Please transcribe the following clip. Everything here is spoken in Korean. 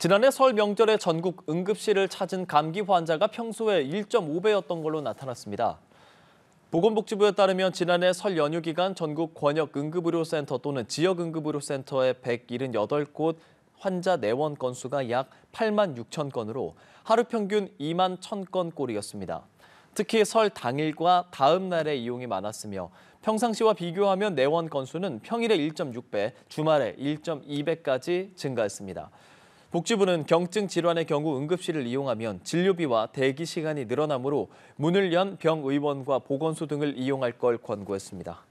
지난해 설 명절에 전국 응급실을 찾은 감기 환자가 평소에 1.5배였던 걸로 나타났습니다. 보건복지부에 따르면 지난해 설 연휴 기간 전국 권역 응급의료센터 또는 지역 응급의료센터의 178곳 환자 내원 네 건수가 약 8만 6천 건으로 하루 평균 2만 1천 건 꼴이었습니다. 특히 설 당일과 다음 날에 이용이 많았으며 평상시와 비교하면 내원 네 건수는 평일에 1.6배, 주말에 1.2배까지 증가했습니다. 복지부는 경증 질환의 경우 응급실을 이용하면 진료비와 대기 시간이 늘어나므로 문을 연 병의원과 보건소 등을 이용할 걸 권고했습니다.